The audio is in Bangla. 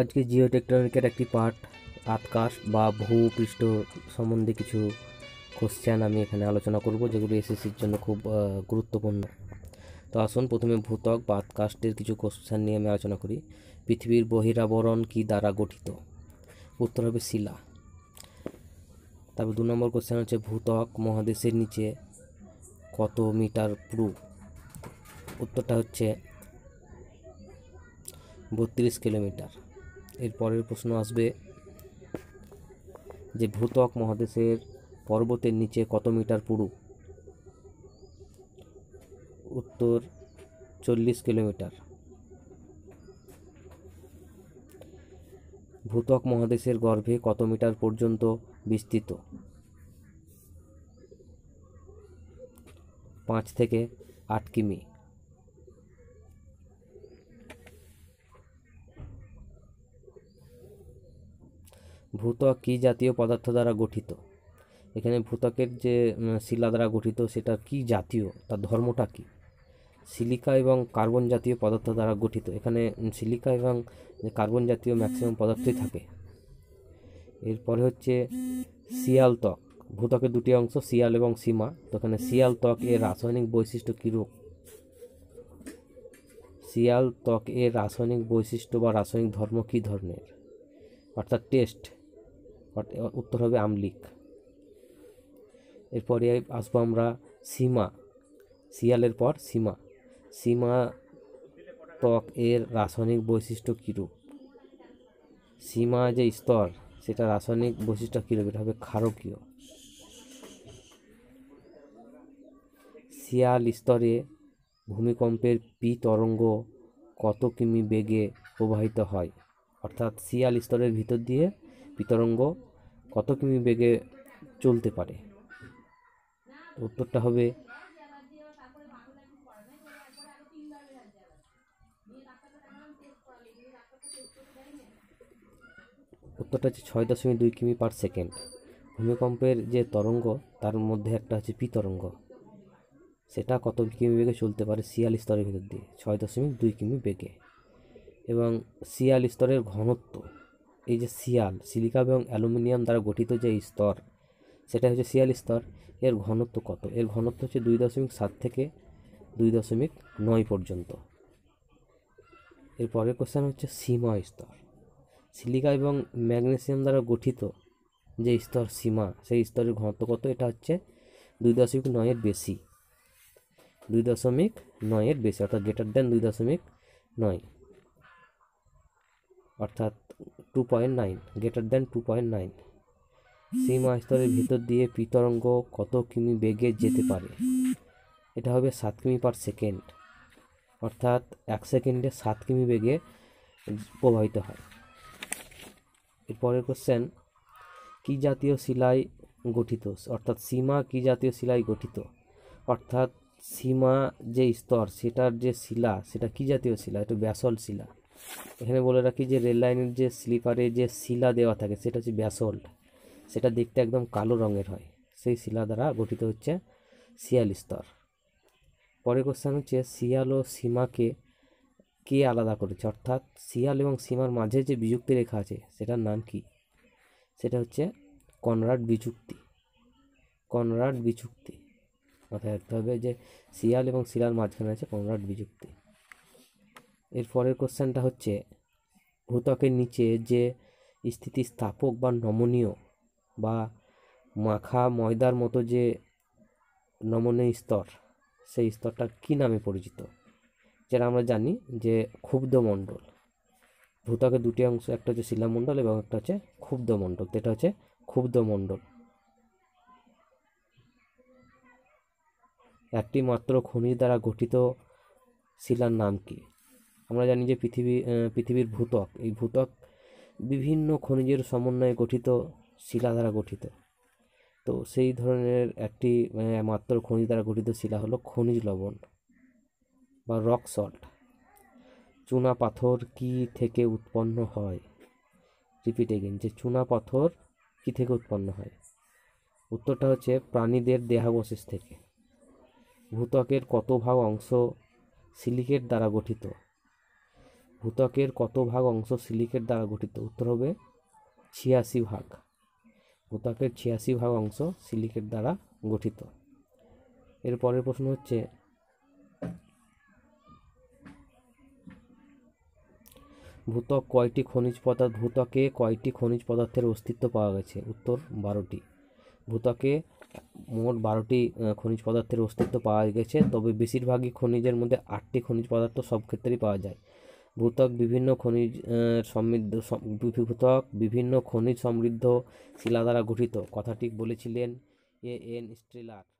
আজকে জিও টেকটনিকের একটি পার্ট আতকাশ বা ভূপৃষ্ঠ সম্বন্ধে কিছু কোশ্চেন আমি এখানে আলোচনা করব যেগুলো এসএসসির জন্য খুব গুরুত্বপূর্ণ তো আসুন প্রথমে ভূতক বা আতকাষ্টের কিছু কোশ্চেন নিয়ে আমি আলোচনা করি পৃথিবীর বহিরাবরণ কি দ্বারা গঠিত উত্তর হবে শিলা তারপর দু নম্বর কোশ্চেন হচ্ছে ভূতক মহাদেশের নিচে কত মিটার পুরু উত্তরটা হচ্ছে বত্রিশ কিলোমিটার এরপরের প্রশ্ন আসবে যে ভূতক মহাদেশের পর্বতের নিচে কত মিটার পুরু উত্তর চল্লিশ কিলোমিটার ভূতক মহাদেশের গর্ভে কত মিটার পর্যন্ত বিস্তৃত পাঁচ থেকে আট কিমি ভূত্বক কী জাতীয় পদার্থ দ্বারা গঠিত এখানে ভূতকের যে শিলা দ্বারা গঠিত সেটা কি জাতীয় তার ধর্মটা কী সিলিকা এবং কার্বন জাতীয় পদার্থ দ্বারা গঠিত এখানে সিলিকা এবং কার্বন জাতীয় ম্যাক্সিমাম পদার্থই থাকে এরপরে হচ্ছে শিয়াল ত্বক ভূতকের দুটি অংশ শিয়াল এবং সীমা তো এখানে শিয়াল ত্বক এর রাসায়নিক বৈশিষ্ট্য কীরূপ শিয়াল ত্বক এর রাসায়নিক বৈশিষ্ট্য বা রাসায়নিক ধর্ম কী ধরনের অর্থাৎ টেস্ট Uh, উত্তর হবে আমলিক এরপরে আসবো আমরা সীমা শিয়ালের পর সীমা সীমা ত্বক এর রাসায়নিক বৈশিষ্ট্য কীরূপ সীমা যে স্তর সেটা রাসায়নিক বৈশিষ্ট্য কীরূপ এটা হবে ক্ষারকীয় শিয়াল স্তরে ভূমিকম্পের পি তরঙ্গ কত কিমি বেগে প্রবাহিত হয় অর্থাৎ শিয়াল স্তরের ভিতর দিয়ে বিতরঙ্গ কত কিমি বেগে চলতে পারে উত্তরটা হবে উত্তরটা হচ্ছে ছয় দশমিক দুই কিমি পার সেকেন্ড ভূমিকম্পের যে তরঙ্গ তার মধ্যে একটা হচ্ছে পিতরঙ্গ সেটা কত কিমি বেগে চলতে পারে শিয়াল স্তরের ভিতর দিয়ে ছয় দশমিক দুই কিমি বেগে এবং শিয়াল স্তরের ঘনত্ব এই যে শিয়াল সিলিকা এবং অ্যালুমিনিয়াম দ্বারা গঠিত যে স্তর সেটা হচ্ছে শিয়াল স্তর এর ঘনত্ব কত এর ঘনত্ব হচ্ছে দুই দশমিক সাত থেকে দুই দশমিক নয় পর্যন্ত এরপরের কোশ্চেন হচ্ছে সীমা স্তর সিলিকা এবং ম্যাগনেসিয়াম দ্বারা গঠিত যে স্তর সীমা সেই স্তরের ঘনত্ব কত এটা হচ্ছে দুই দশমিক নয়ের বেশি দুই দশমিক নয়ের বেশি অর্থাৎ গ্রেটার দেন দুই দশমিক নয় অর্থাৎ two point nine greater than two point nine সীমা স্তরের ভিতর দিয়ে পিতরঙ্গ কত কিমি বেগে যেতে পারে এটা হবে সাত কিমি পার সেকেন্ড অর্থাৎ এক সেকেন্ডে সাত কিমি বেগে প্রবাহিত হয় এরপরের কোশ্চেন কী জাতীয় শিলায় গঠিত অর্থাৎ সীমা কী জাতীয় শিলায় গঠিত অর্থাৎ সীমা যে স্তর সেটার যে শিলা সেটা কী জাতীয় শিলা এটা ব্যাসল শিলা এখানে বলে রাখি যে রেল লাইনের যে স্লিপারে যে শিলা দেওয়া থাকে সেটা হচ্ছে ব্যাসল্ট সেটা দেখতে একদম কালো রঙের হয় সেই শিলা দ্বারা গঠিত হচ্ছে শিয়াল স্তর পরের কোশ্চেন হচ্ছে শিয়াল ও সীমাকে কে আলাদা করেছে অর্থাৎ শিয়াল এবং সীমার মাঝে যে বিযুক্তি রেখা আছে সেটার নাম কি সেটা হচ্ছে কনরাড বিযুক্তি কনরাড বিযুক্তি মাথায় রাখতে হবে যে শিয়াল এবং শিলার মাঝখানে আছে কনরাড বিযুক্তি এরপরের কোশ্চেনটা হচ্ছে ভূত্বকের নিচে যে স্থিতিস্থাপক বা নমনীয় বা মাখা ময়দার মতো যে নমনীয় স্তর সেই স্তরটা কী নামে পরিচিত যেটা আমরা জানি যে ক্ষুব্ধমণ্ডল ভূতকে দুটি অংশ একটা হচ্ছে শিলামণ্ডল এবং একটা হচ্ছে ক্ষুব্ধমণ্ডল এটা হচ্ছে ক্ষুব্ধমণ্ডল একটি মাত্র খনিজ দ্বারা গঠিত শিলার নাম কি আমরা জানি যে পৃথিবী পৃথিবীর ভূত্বক এই ভূত্বক বিভিন্ন খনিজের সমন্বয়ে গঠিত শিলা দ্বারা গঠিত তো সেই ধরনের একটি মানে, মাত্র খনিজ দ্বারা গঠিত শিলা হলো খনিজ লবণ বা রক সল্ট চুনা পাথর কি থেকে উৎপন্ন হয় রিপিট এগেন যে চুনা পাথর কি থেকে উৎপন্ন হয় উত্তরটা হচ্ছে প্রাণীদের দেহাবশেষ থেকে ভূতকের কত ভাগ অংশ সিলিকেট দ্বারা গঠিত ভূতকের কত ভাগ অংশ সিলিকেট দ্বারা গঠিত উত্তর হবে ছিয়াশি ভাগ ভূতকের ছিয়াশি ভাগ অংশ সিলিকেট দ্বারা গঠিত এর পরের প্রশ্ন হচ্ছে ভূতক কয়টি খনিজ পদার্থ ভূতকে কয়টি খনিজ পদার্থের অস্তিত্ব পাওয়া গেছে উত্তর বারোটি ভূতকে মোট বারোটি খনিজ পদার্থের অস্তিত্ব পাওয়া গেছে তবে বেশিরভাগই খনিজের মধ্যে আটটি খনিজ পদার্থ সব ক্ষেত্রেই পাওয়া যায় ভূত্বক বিভিন্ন খনিজ সমৃদ্ধ ভূত্বক বিভিন্ন খনিজ সমৃদ্ধ শিলা দ্বারা গঠিত কথা ঠিক বলেছিলেন এ এন স্ট্রেলার